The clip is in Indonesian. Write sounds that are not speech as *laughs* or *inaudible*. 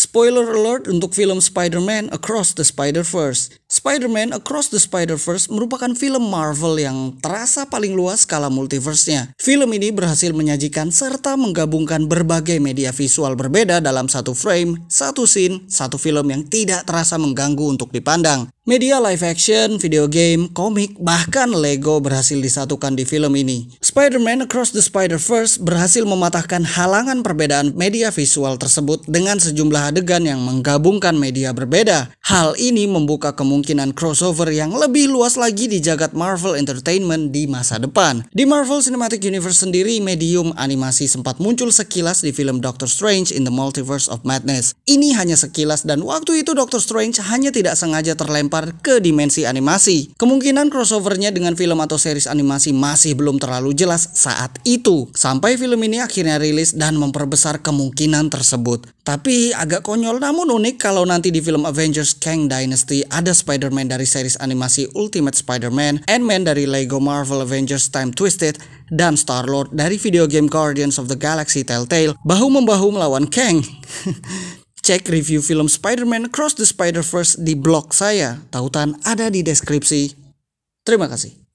Spoiler alert untuk film Spider-Man Across the Spider-Verse Spider-Man Across the Spider-Verse merupakan film Marvel yang terasa paling luas skala multiverse-nya. Film ini berhasil menyajikan serta menggabungkan berbagai media visual berbeda dalam satu frame, satu scene, satu film yang tidak terasa mengganggu untuk dipandang. Media live action, video game, komik, bahkan Lego berhasil disatukan di film ini. Spider-Man Across the Spider-Verse berhasil mematahkan halangan perbedaan media visual tersebut dengan sejumlah adegan yang menggabungkan media berbeda. Hal ini membuka kemungkinan crossover yang lebih luas lagi di jagat Marvel Entertainment di masa depan. Di Marvel Cinematic Universe sendiri, medium animasi sempat muncul sekilas di film Doctor Strange in the Multiverse of Madness. Ini hanya sekilas dan waktu itu Doctor Strange hanya tidak sengaja terlempar ke dimensi animasi. Kemungkinan crossovernya dengan film atau series animasi masih belum terlalu jelas saat itu. Sampai film ini akhirnya rilis dan memperbesar kemungkinan tersebut. Tapi agak konyol namun unik kalau nanti di film Avengers Kang Dynasty, ada Spider-Man dari series animasi Ultimate Spider-Man, Ant-Man dari Lego Marvel Avengers Time Twisted, dan Star-Lord dari video game Guardians of the Galaxy Telltale, bahu-membahu melawan Kang. *laughs* Cek review film Spider-Man Across the Spider-Verse di blog saya. Tautan ada di deskripsi. Terima kasih.